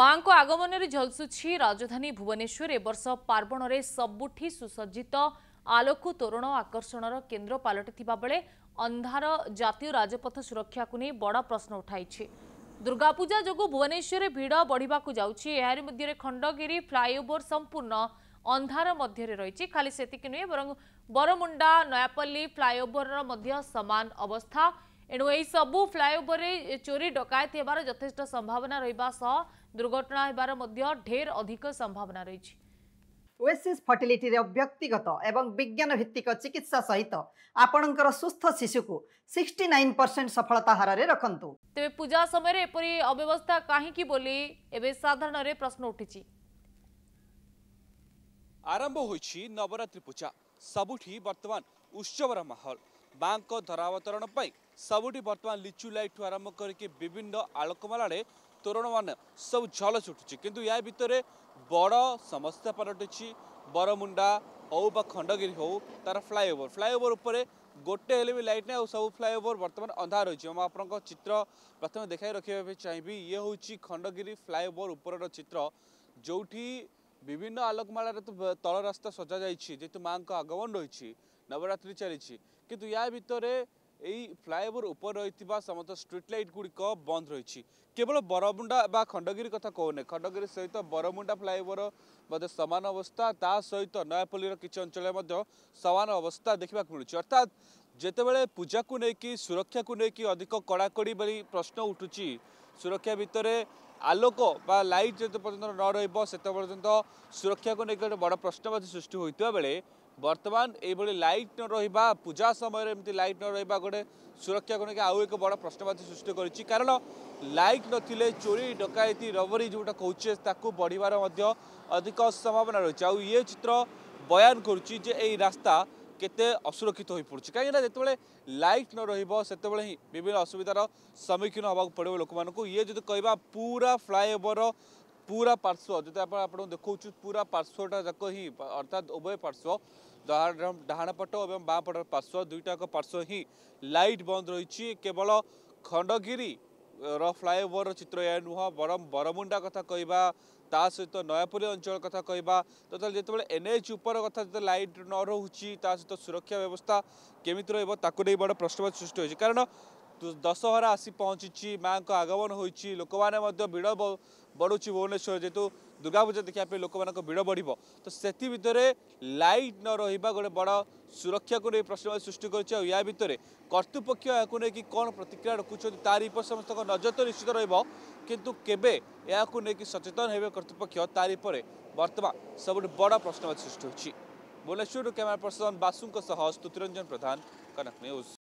ମାଙ୍କ ଆଗମନରେ ଝଲସୁଛି ରାଜଧାନୀ ଭୁବନେଶ୍ୱର ଏ ବର୍ଷ ପାର୍ବଣରେ ସବୁଠି ସୁସଜ୍ଜିତ ଆଲୋକ ତୋରଣ ଆକର୍ଷଣର କେନ୍ଦ୍ର ପାଲଟିଥିବା ବେଳେ ଅନ୍ଧାର ଜାତୀୟ ରାଜପଥ ସୁରକ୍ଷାକୁ ନେଇ ବଡ଼ ପ୍ରଶ୍ନ ଉଠାଇଛି ଦୁର୍ଗାପୂଜା ଯୋଗୁଁ ଭୁବନେଶ୍ୱରରେ ଭିଡ଼ ବଢ଼ିବାକୁ ଯାଉଛି ଏହାରି ମଧ୍ୟରେ ଖଣ୍ଡଗିରି ଫ୍ଲାଏଓଭର ସମ୍ପୂର୍ଣ୍ଣ ଅନ୍ଧାର ମଧ୍ୟରେ ରହିଛି ଖାଲି ସେତିକି ନୁହେଁ ବରଂ ବରମୁଣ୍ଡା ନୟାପଲ୍ଲୀ ଫ୍ଲାଏଓଭରର ମଧ୍ୟ ସମାନ ଅବସ୍ଥା ଏଣୁ ଏହି ସବୁ ଫ୍ଲାଏଓଭରରେ ଚୋରି ଡକାୟତି ହେବାର ଯଥେଷ୍ଟ ସମ୍ଭାବନା ରହିବା ସହ ଦୁର୍ଘଟଣା ହେବାର ମଧ୍ୟ ଢେର ଅଧିକ ସମ୍ଭାବନା ରହିଛି ওয়েসিস ফর্টিলিটির ব্যক্তিগত এবং বিজ্ঞান ভিত্তিক চিকিৎসা সহিত আপনার সুস্থ শিশুকু সিক্সটি নাইন পরসেন্ট সফলতা হারে রাখতু তবে পূজা সময় এপরি অব্যবস্থা কাহিকি বলে এবে সাধারণের প্রশ্ন উঠিছি আরম্ভ হয়েছি নবরাত্রি পূজা সবুঠি বর্তমান উৎসবর মাহল ମାଙ୍କ ଧରାବତରଣ ପାଇଁ ସବୁଠି ବର୍ତ୍ତମାନ ଲିଚୁ ଲାଇଟ୍ଠୁ ଆରମ୍ଭ କରିକି ବିଭିନ୍ନ ଆଳକମାଳାରେ ତୋରଣମାନ ସବୁ ଝଲସି ଉଠୁଛି କିନ୍ତୁ ଏହା ଭିତରେ ବଡ଼ ସମସ୍ୟା ପାଲଟିଛି ବରମୁଣ୍ଡା ହଉ ବା ଖଣ୍ଡଗିରି ହଉ ତା'ର ଫ୍ଲାଏଓଭର ଫ୍ଲାଏଓଭର ଉପରେ ଗୋଟେ ହେଲେ ବି ଲାଇଟ୍ ନାହିଁ ଆଉ ସବୁ ଫ୍ଲାଏଓଭର ବର୍ତ୍ତମାନ ଅନ୍ଧାର ରହିଛି ମୁଁ ଆପଣଙ୍କ ଚିତ୍ର ପ୍ରଥମେ ଦେଖାଇ ରଖିବା ପାଇଁ ଚାହିଁବି ଇଏ ହେଉଛି ଖଣ୍ଡଗିରି ଫ୍ଲାଏଓଭର ଉପରର ଚିତ୍ର ଯେଉଁଠି ବିଭିନ୍ନ ଆଲୋକମାଳାରେ ତ ତଳ ରାସ୍ତା ସଜା ଯାଇଛି ଯେହେତୁ ମାଆଙ୍କ ଆଗମନ ରହିଛି ନବରାତ୍ରି ଚାଲିଛି କିନ୍ତୁ ୟା ଭିତରେ ଏଇ ଫ୍ଲାଏଓଭର ଉପରେ ରହିଥିବା ସମସ୍ତ ଷ୍ଟ୍ରିଟ୍ ଲାଇଟ୍ ଗୁଡ଼ିକ ବନ୍ଦ ରହିଛି କେବଳ ବରମୁଣ୍ଡା ବା ଖଣ୍ଡଗିରି କଥା କହୁନି ଖଣ୍ଡଗିରି ସହିତ ବରମୁଣ୍ଡା ଫ୍ଲାଏଓଭର ମଧ୍ୟ ସମାନ ଅବସ୍ଥା ତା ସହିତ ନୟାପଲ୍ଲୀର କିଛି ଅଞ୍ଚଳରେ ମଧ୍ୟ ସମାନ ଅବସ୍ଥା ଦେଖିବାକୁ ମିଳୁଛି ଅର୍ଥାତ୍ ଯେତେବେଳେ ପୂଜାକୁ ନେଇକି ସୁରକ୍ଷାକୁ ନେଇକି ଅଧିକ କଡ଼ାକଡ଼ି ବୋଲି ପ୍ରଶ୍ନ ଉଠୁଛି ସୁରକ୍ଷା ଭିତରେ ଆଲୋକ ବା ଲାଇଟ୍ ଯେତେ ପର୍ଯ୍ୟନ୍ତ ନ ରହିବ ସେତେ ପର୍ଯ୍ୟନ୍ତ ସୁରକ୍ଷାକୁ ନେଇକି ଗୋଟେ ବଡ଼ ପ୍ରଶ୍ନ ମଧ୍ୟ ସୃଷ୍ଟି ହୋଇଥିବା ବେଳେ ବର୍ତ୍ତମାନ ଏଇଭଳି ଲାଇଟ୍ ନ ରହିବା ପୂଜା ସମୟରେ ଏମିତି ଲାଇଟ୍ ନ ରହିବା ଗୋଟେ ସୁରକ୍ଷାକୁ ନେଇକି ଆଉ ଏକ ବଡ଼ ପ୍ରଶ୍ନବାଚୀ ସୃଷ୍ଟି କରିଛି କାରଣ ଲାଇଟ୍ ନଥିଲେ ଚୋରି ଡକାୟତି ରବରି ଯେଉଁଟା କହୁଛେ ତାକୁ ବଢ଼ିବାର ମଧ୍ୟ ଅଧିକ ସମ୍ଭାବନା ରହିଛି ଆଉ ଇଏ ଚିତ୍ର ବୟାନ କରୁଛି ଯେ ଏଇ ରାସ୍ତା କେତେ ଅସୁରକ୍ଷିତ ହୋଇପଡ଼ୁଛି କାହିଁକିନା ଯେତେବେଳେ ଲାଇଟ୍ ନ ରହିବ ସେତେବେଳେ ହିଁ ବିଭିନ୍ନ ଅସୁବିଧାର ସମ୍ମୁଖୀନ ହେବାକୁ ପଡ଼ିବ ଲୋକମାନଙ୍କୁ ଇଏ ଯଦି କହିବା ପୁରା ଫ୍ଲାଏଓଭର ପୁରା पार्श्व ଯଦି ଆପଣ ଆପଣଙ୍କୁ ଦେଖାଉଛୁ ପୁରା ପାର୍ଶ୍ୱଟା ଯାକ ହିଁ ଅର୍ଥାତ ଉଭୟ ପାର୍ଶ୍ୱ ଡାହାଣ ପଟ ଏବଂ ବାଁ ପଟ ପାର୍ଶ୍ୱ ଯାକ ପାର୍ଶ୍ୱ ହିଁ ଲାଇଟ୍ ବନ୍ଦ ରହିଛି କେବଳ ଖଣ୍ଡଗିରିର ଫ୍ଲାଏଓଭର୍ର ଚିତ୍ର ଏହା ନୁହଁ ବରଂ ବରମୁଣ୍ଡା କଥା କହିବା ତା ସହିତ ନୟାପୁରୀ ଅଞ୍ଚଳ କଥା କହିବା ତଥାପି ଯେତେବେଳେ ଏନ୍ ଏଚ୍ ଉପର କଥା ଯେତେବେଳେ ଲାଇଟ୍ ନ ରହୁଛି ତା ସହିତ ସୁରକ୍ଷା ବ୍ୟବସ୍ଥା କେମିତି ରହିବ ତାକୁ ନେଇ ବଡ଼ ପ୍ରଶ୍ନବାଚୀ ସୃଷ୍ଟି ହୋଇଛି କାରଣ ଦଶହରା ଆସି ପହଞ୍ଚିଛି ମାଆଙ୍କ ଆଗମନ ହୋଇଛି ଲୋକମାନେ ମଧ୍ୟ ଭିଡ଼ ବଢ଼ୁଛି ଭୁବନେଶ୍ୱର ଯେହେତୁ ଦୁର୍ଗାପୂଜା ଦେଖିବା ପାଇଁ ଲୋକମାନଙ୍କ ଭିଡ଼ ବଢ଼ିବ ତ ସେଥି ଭିତରେ ଲାଇଟ୍ ନ ରହିବା ଗୋଟେ ବଡ଼ ସୁରକ୍ଷାକୁ ନେଇ ପ୍ରଶ୍ନବାଚୀ ସୃଷ୍ଟି କରିଛି ଆଉ ୟା ଭିତରେ କର୍ତ୍ତୃପକ୍ଷ ଏହାକୁ ନେଇକି କ'ଣ ପ୍ରତିକ୍ରିୟା ରଖୁଛନ୍ତି ତାରି ଉପରେ ସମସ୍ତଙ୍କ ନଜର ତ ନିଶ୍ଚିତ ରହିବ କିନ୍ତୁ କେବେ ଏହାକୁ ନେଇକି ସଚେତନ ହେବେ କର୍ତ୍ତୃପକ୍ଷ ତାରି ଉପରେ ବର୍ତ୍ତମାନ ସବୁଠୁ ବଡ଼ ପ୍ରଶ୍ନବାଚୀ ସୃଷ୍ଟି ହୋଇଛି ଭୁବନେଶ୍ୱରରୁ କ୍ୟାମେରା ପର୍ସନ ବାସୁଙ୍କ ସହ ସ୍ତୁତିରଞ୍ଜନ ପ୍ରଧାନ କନକ ନ୍ୟୁଜ୍